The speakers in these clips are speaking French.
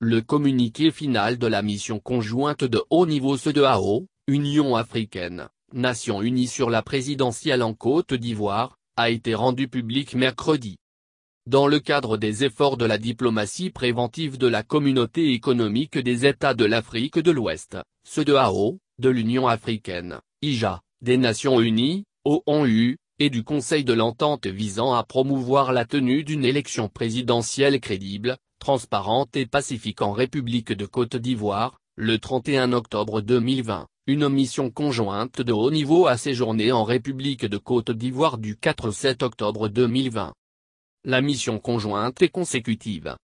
Le communiqué final de la mission conjointe de haut niveau CEDEAO, Union africaine, Nations unies sur la présidentielle en Côte d'Ivoire, a été rendu public mercredi. Dans le cadre des efforts de la diplomatie préventive de la communauté économique des États de l'Afrique de l'Ouest, CEDEAO, de l'Union africaine, IJA, des Nations unies, ONU, et du Conseil de l'entente visant à promouvoir la tenue d'une élection présidentielle crédible, transparente et pacifique en République de Côte d'Ivoire, le 31 octobre 2020. Une mission conjointe de haut niveau a séjourné en République de Côte d'Ivoire du 4-7 octobre 2020. La mission conjointe est consécutive.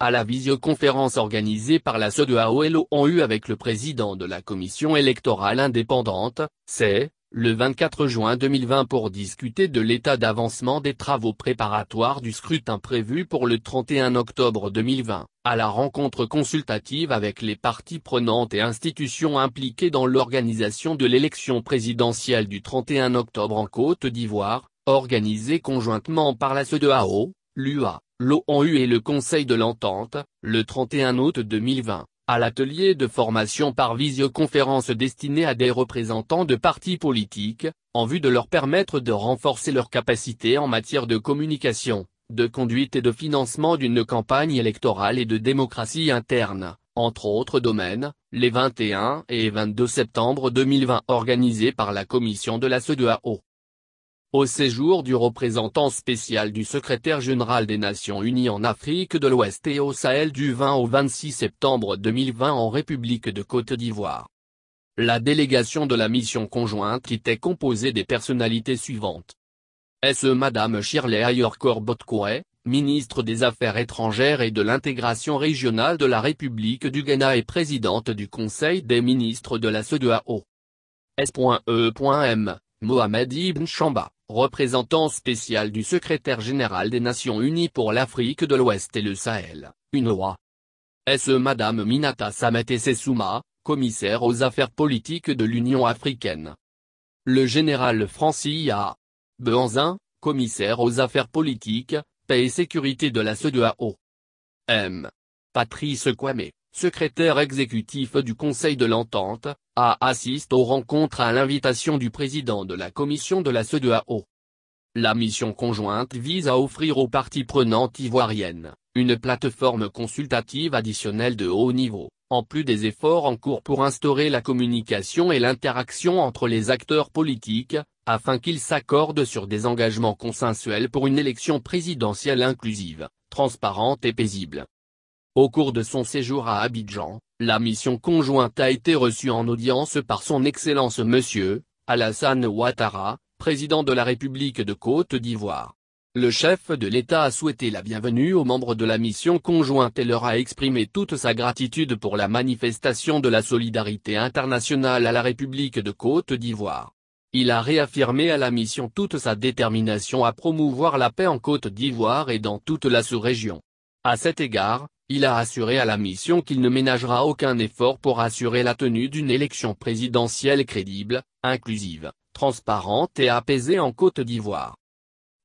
À la visioconférence organisée par la CEDEAO et l'ONU avec le président de la Commission électorale indépendante, c'est, le 24 juin 2020 pour discuter de l'état d'avancement des travaux préparatoires du scrutin prévu pour le 31 octobre 2020, à la rencontre consultative avec les parties prenantes et institutions impliquées dans l'organisation de l'élection présidentielle du 31 octobre en Côte d'Ivoire, organisée conjointement par la CEDEAO, l'UA, l'ONU et le Conseil de l'Entente, le 31 août 2020 à l'atelier de formation par visioconférence destiné à des représentants de partis politiques, en vue de leur permettre de renforcer leurs capacités en matière de communication, de conduite et de financement d'une campagne électorale et de démocratie interne, entre autres domaines, les 21 et 22 septembre 2020 organisés par la commission de la CEDEAO au séjour du représentant spécial du secrétaire général des Nations Unies en Afrique de l'Ouest et au Sahel du 20 au 26 septembre 2020 en République de Côte d'Ivoire. La délégation de la mission conjointe était composée des personnalités suivantes. S.E. Madame Shirley Ayorkor Botkoué, ministre des Affaires étrangères et de l'intégration régionale de la République du Ghana et présidente du Conseil des ministres de la CEDEAO. S.E.M. Mohamed Ibn Chamba représentant spécial du secrétaire général des Nations Unies pour l'Afrique de l'Ouest et le Sahel, UNOA. S. E Madame Minata Samet Sessouma, commissaire aux affaires politiques de l'Union africaine. Le général Francis A. Beanzin, commissaire aux affaires politiques, paix et sécurité de la CEDEAO. M. Patrice Kwame, secrétaire exécutif du Conseil de l'Entente, a assisté aux rencontres à l'invitation du président de la commission de la CEDEAO. La mission conjointe vise à offrir aux parties prenantes ivoiriennes, une plateforme consultative additionnelle de haut niveau, en plus des efforts en cours pour instaurer la communication et l'interaction entre les acteurs politiques, afin qu'ils s'accordent sur des engagements consensuels pour une élection présidentielle inclusive, transparente et paisible. Au cours de son séjour à Abidjan, la mission conjointe a été reçue en audience par son Excellence Monsieur, Alassane Ouattara, président de la République de Côte d'Ivoire. Le chef de l'État a souhaité la bienvenue aux membres de la mission conjointe et leur a exprimé toute sa gratitude pour la manifestation de la solidarité internationale à la République de Côte d'Ivoire. Il a réaffirmé à la mission toute sa détermination à promouvoir la paix en Côte d'Ivoire et dans toute la sous-région. À cet égard, il a assuré à la mission qu'il ne ménagera aucun effort pour assurer la tenue d'une élection présidentielle crédible, inclusive, transparente et apaisée en Côte d'Ivoire.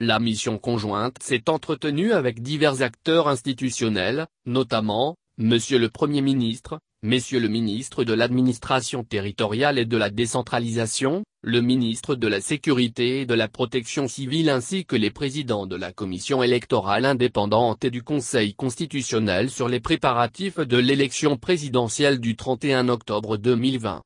La mission conjointe s'est entretenue avec divers acteurs institutionnels, notamment, Monsieur le Premier ministre, Messieurs le ministre de l'administration territoriale et de la décentralisation, le ministre de la sécurité et de la protection civile ainsi que les présidents de la commission électorale indépendante et du conseil constitutionnel sur les préparatifs de l'élection présidentielle du 31 octobre 2020.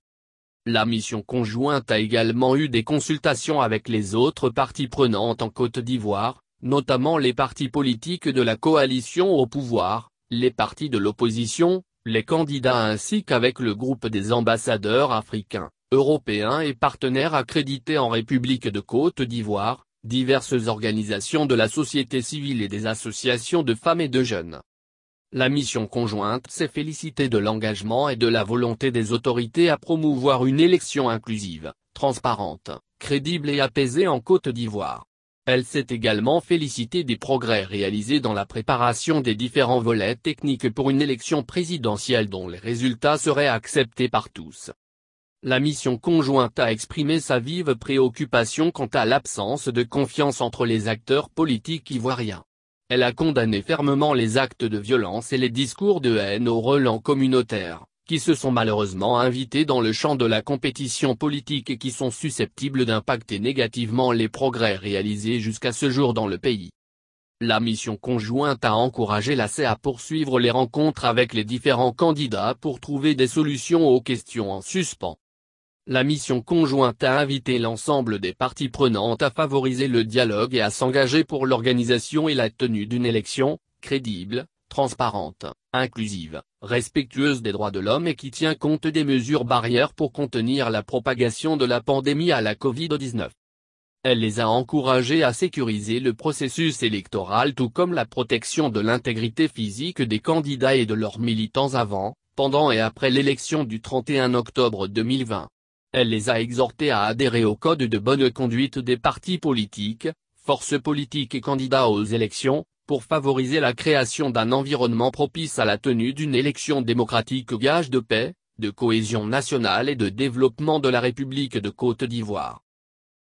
La mission conjointe a également eu des consultations avec les autres parties prenantes en Côte d'Ivoire, notamment les partis politiques de la coalition au pouvoir, les partis de l'opposition, les candidats ainsi qu'avec le groupe des ambassadeurs africains, européens et partenaires accrédités en République de Côte d'Ivoire, diverses organisations de la société civile et des associations de femmes et de jeunes. La mission conjointe s'est félicitée de l'engagement et de la volonté des autorités à promouvoir une élection inclusive, transparente, crédible et apaisée en Côte d'Ivoire. Elle s'est également félicitée des progrès réalisés dans la préparation des différents volets techniques pour une élection présidentielle dont les résultats seraient acceptés par tous. La mission conjointe a exprimé sa vive préoccupation quant à l'absence de confiance entre les acteurs politiques ivoiriens. Elle a condamné fermement les actes de violence et les discours de haine au Roland communautaire qui se sont malheureusement invités dans le champ de la compétition politique et qui sont susceptibles d'impacter négativement les progrès réalisés jusqu'à ce jour dans le pays. La mission conjointe a encouragé l'ACE à poursuivre les rencontres avec les différents candidats pour trouver des solutions aux questions en suspens. La mission conjointe a invité l'ensemble des parties prenantes à favoriser le dialogue et à s'engager pour l'organisation et la tenue d'une élection, crédible, transparente, inclusive, respectueuse des droits de l'homme et qui tient compte des mesures barrières pour contenir la propagation de la pandémie à la Covid-19. Elle les a encouragés à sécuriser le processus électoral tout comme la protection de l'intégrité physique des candidats et de leurs militants avant, pendant et après l'élection du 31 octobre 2020. Elle les a exhortés à adhérer au code de bonne conduite des partis politiques, forces politiques et candidats aux élections, pour favoriser la création d'un environnement propice à la tenue d'une élection démocratique gage de paix, de cohésion nationale et de développement de la République de Côte d'Ivoire.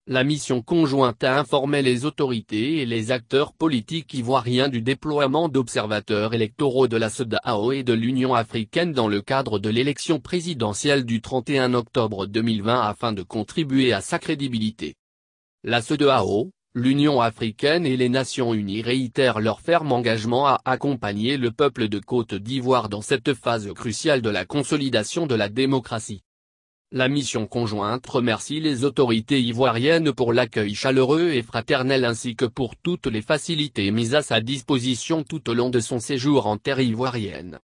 La mission conjointe a informé les autorités et les acteurs politiques ivoiriens du déploiement d'observateurs électoraux de la SEDAO et de l'Union africaine dans le cadre de l'élection présidentielle du 31 octobre 2020 afin de contribuer à sa crédibilité. La SEDAO l'Union africaine et les Nations unies réitèrent leur ferme engagement à accompagner le peuple de Côte d'Ivoire dans cette phase cruciale de la consolidation de la démocratie. La mission conjointe remercie les autorités ivoiriennes pour l'accueil chaleureux et fraternel ainsi que pour toutes les facilités mises à sa disposition tout au long de son séjour en terre ivoirienne.